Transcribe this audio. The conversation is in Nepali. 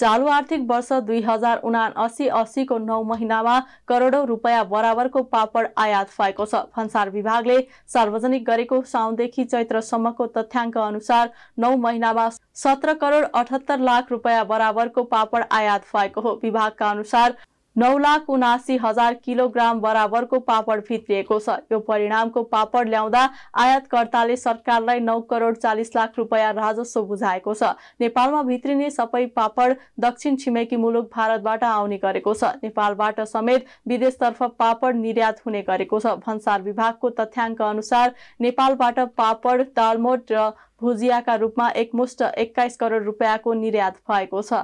चालु आर्थिक वर्ष दुई हजार उना असी नौ महिनामा करोडौँ रुपियाँ बराबरको पापड आयात भएको छ भन्सार विभागले सार्वजनिक गरेको साउनदेखि चैत्रसम्मको तथ्याङ्क अनुसार नौ महिनामा सत्र करोड अठहत्तर लाख रुपियाँ बराबरको पापड आयात भएको हो विभागका अनुसार नौ लाख उनासी हजार किलोग्राम बराबरको पापड भित्रिएको छ यो परिणामको पापड ल्याउँदा आयातकर्ताले सरकारलाई नौ करोड चालिस लाख रुपियाँ राजस्व बुझाएको छ नेपालमा भित्रिने सबै पापड दक्षिण छिमेकी मुलुक भारतबाट आउने गरेको छ नेपालबाट समेत विदेशतर्फ पापड निर्यात हुने गरेको छ भन्सार विभागको तथ्याङ्क अनुसार नेपालबाट पापड दालमोट र भुजियाका रूपमा एकमुष्ट एक्काइस करोड रुपियाँको निर्यात भएको छ